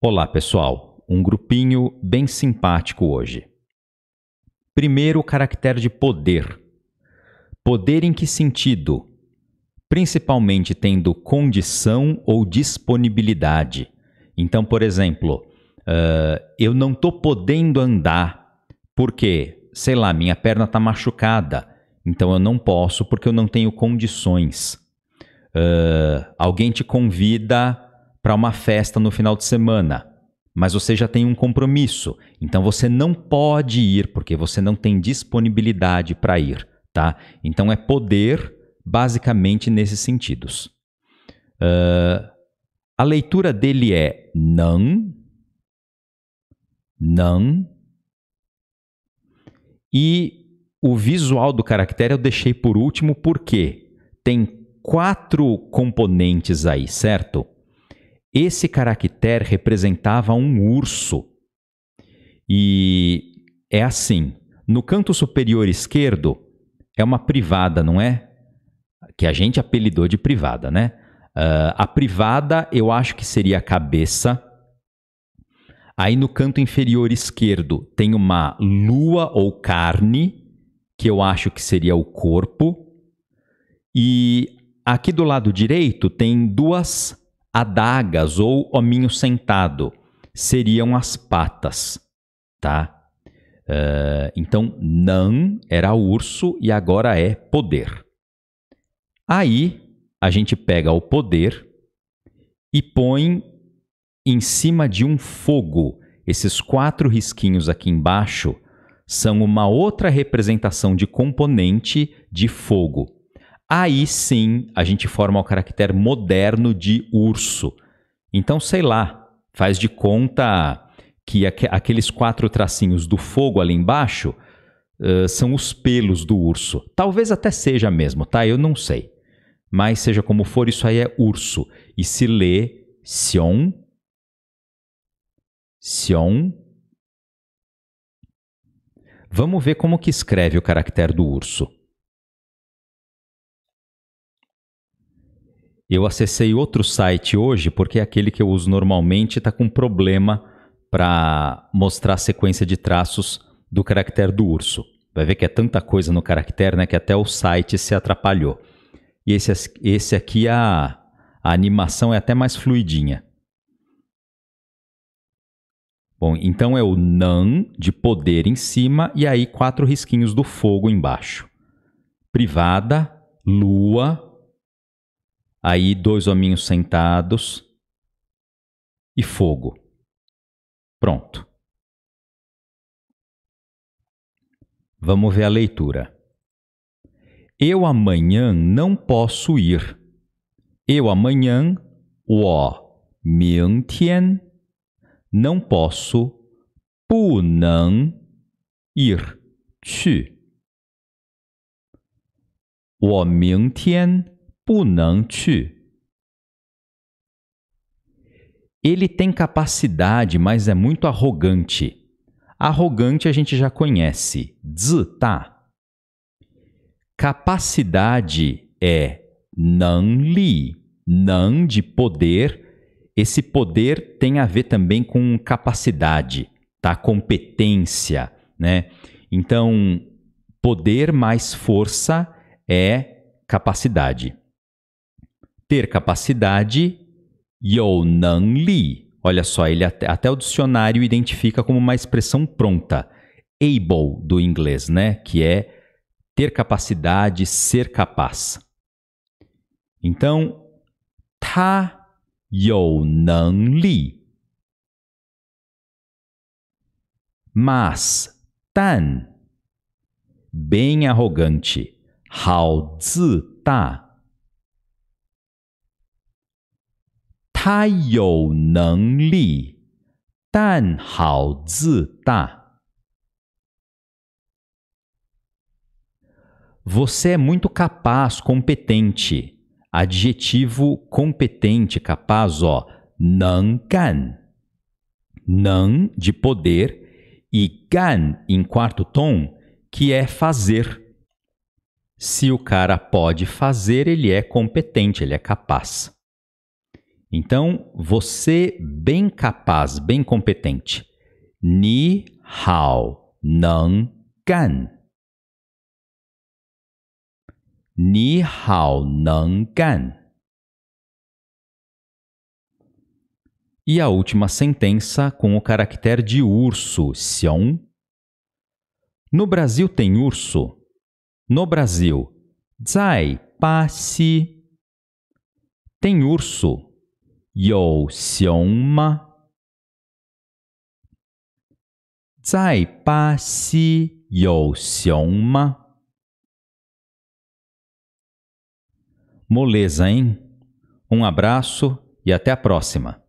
Olá, pessoal. Um grupinho bem simpático hoje. Primeiro, o caractere de poder. Poder em que sentido? Principalmente tendo condição ou disponibilidade. Então, por exemplo, uh, eu não estou podendo andar porque, sei lá, minha perna está machucada. Então eu não posso porque eu não tenho condições. Uh, alguém te convida para uma festa no final de semana, mas você já tem um compromisso, então você não pode ir porque você não tem disponibilidade para ir, tá? Então é poder basicamente nesses sentidos. Uh, a leitura dele é não, não, e o visual do caractere eu deixei por último porque tem quatro componentes aí, certo? Esse caractere representava um urso. E é assim: no canto superior esquerdo é uma privada, não é? Que a gente apelidou de privada, né? Uh, a privada eu acho que seria a cabeça. Aí no canto inferior esquerdo tem uma lua ou carne, que eu acho que seria o corpo. E aqui do lado direito tem duas adagas ou hominho sentado seriam as patas, tá? Uh, então, não era urso e agora é poder. Aí, a gente pega o poder e põe em cima de um fogo. Esses quatro risquinhos aqui embaixo são uma outra representação de componente de fogo. Aí sim a gente forma o caractere moderno de urso. Então, sei lá, faz de conta que aqu aqueles quatro tracinhos do fogo ali embaixo uh, são os pelos do urso. Talvez até seja mesmo, tá? Eu não sei. Mas seja como for, isso aí é urso. E se lê Sion. Sion. Vamos ver como que escreve o caractere do urso. Eu acessei outro site hoje, porque é aquele que eu uso normalmente está com problema para mostrar a sequência de traços do caractere do urso. Vai ver que é tanta coisa no caractere né, que até o site se atrapalhou. E esse, esse aqui, a, a animação é até mais fluidinha. Bom, então é o NAN de poder em cima e aí quatro risquinhos do fogo embaixo. Privada, lua, Aí dois hominhos sentados e fogo. Pronto. Vamos ver a leitura. Eu amanhã não posso ir. Eu amanhã, o, ming não posso, bu nang, ir, qu. O ming 不能去. Ele tem capacidade, mas é muito arrogante. Arrogante a gente já conhece. ta. Tá? Capacidade é li. nan de poder. Esse poder tem a ver também com capacidade, tá? Competência, né? Então, poder mais força é capacidade ter capacidade, you nan li. Olha só, ele até, até o dicionário identifica como uma expressão pronta, able do inglês, né? Que é ter capacidade, ser capaz. Então, ta you nan li. Mas, tan, bem arrogante, hao zi ta 他有能力，但好自大。Você é muito capaz, competente. Adjetivo competente, capaz, ó. Nan gan. Nan de poder e gan em quarto tom, que é fazer. Se o cara pode fazer, ele é competente, ele é capaz. Então, você bem capaz, bem competente. Ni hao nang gan. Ni hao neng gan. E a última sentença com o caractere de urso, xiong. No Brasil tem urso? No Brasil, zai passe Tem urso, 有熊吗？在巴西有熊吗？Moleza, hein? Um abraço e até a próxima!